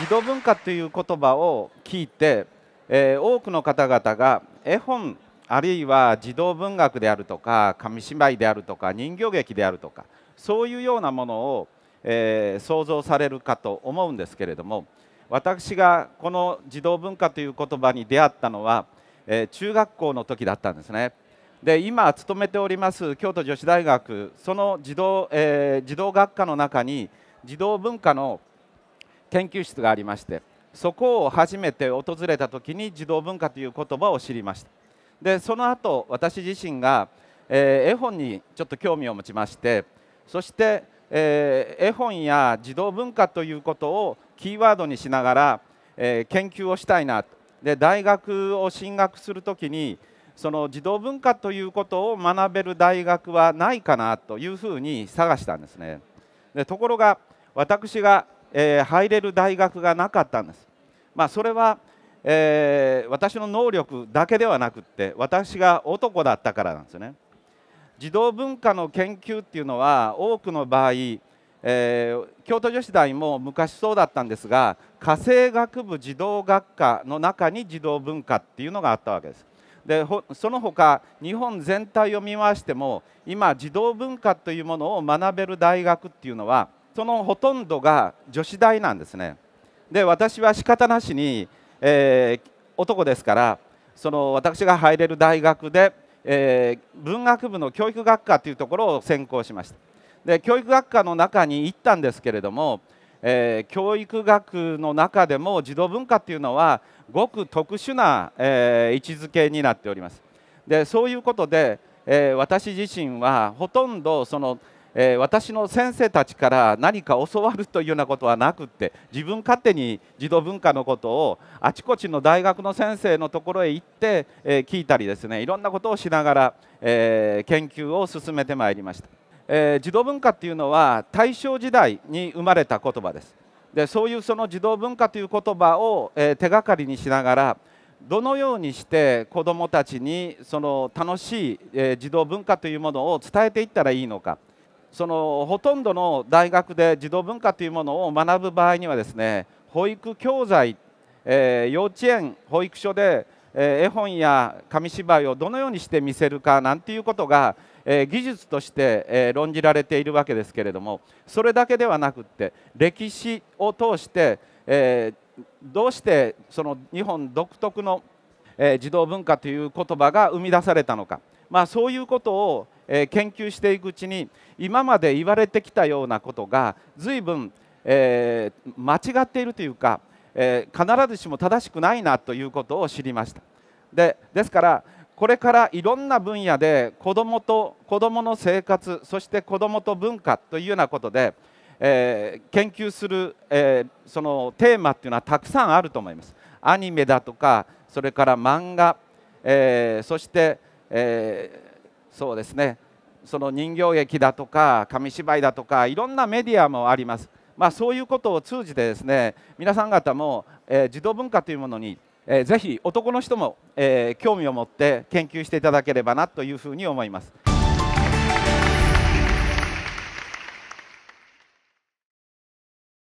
児童文化という言葉を聞いて、えー、多くの方々が絵本あるいは児童文学であるとか紙芝居であるとか人形劇であるとかそういうようなものを、えー、想像されるかと思うんですけれども私がこの児童文化という言葉に出会ったのは、えー、中学校の時だったんですね。で今勤めております京都女子大学その児童,、えー、児童学科の中に児童文化の研究室がありましてそこを初めて訪れた時に児童文化という言葉を知りましたでその後私自身が、えー、絵本にちょっと興味を持ちましてそして、えー、絵本や児童文化ということをキーワードにしながら、えー、研究をしたいなとで大学を進学する時にその児童文化ということを学べる大学はないかなというふうに探したんですね。でところが私がえー、入れる大学がなかったんです。まあ、それは、えー、私の能力だけではなくって私が男だったからなんですよね。児童文化の研究っていうのは多くの場合、えー、京都女子大も昔そうだったんですが家政学部児童学科の中に児童文化っていうのがあったわけです。でその他日本全体を見回しても今児童文化というものを学べる大学っていうのはそのほとんどが女子大なんですねで私は仕方なしに、えー、男ですからその私が入れる大学で、えー、文学部の教育学科というところを専攻しましたで教育学科の中に行ったんですけれども、えー、教育学の中でも児童文化っていうのはごく特殊な、えー、位置づけになっておりますでそういうことで、え私自身はほとんどそのえー、私の先生たちから何か教わるというようなことはなくって自分勝手に児童文化のことをあちこちの大学の先生のところへ行って、えー、聞いたりですねいろんなことをしながら、えー、研究を進めてまいりました、え児童文化っていうのは大正時代に生まれた言葉ですでそういうその児童文化という言葉を、え手がかりにしながらどのようにして子どもたちにその楽しい、え児童文化というものを伝えていったらいいのかそのほとんどの大学で児童文化というものを学ぶ場合にはですね保育教材、えー、幼稚園保育所で、えー、絵本や紙芝居をどのようにして見せるかなんていうことが、えー、技術として、え論じられているわけですけれどもそれだけではなくって歴史を通して、えどうしてその日本独特のえ児童文化という言葉が生み出されたのか、まあ、そういうことを、え研究していくうちに今まで言われてきたようなことが随分、え間違っているというか、え必ずしも正しくないなということを知りました。でですからこれからいろんな分野で子どもと子どもの生活そして子どもと文化というようなことで、え研究する、えそのテーマっていうのはたくさんあると思います。アニメだとかそれから漫画、えー、そして、えー、そうですねその人形劇だとか紙芝居だとかいろんなメディアもあります、まあ、そういうことを通じてですね皆さん方も、え児童文化というものに、えー、ぜひ男の人も、え興味を持って研究していただければなというふうに思います。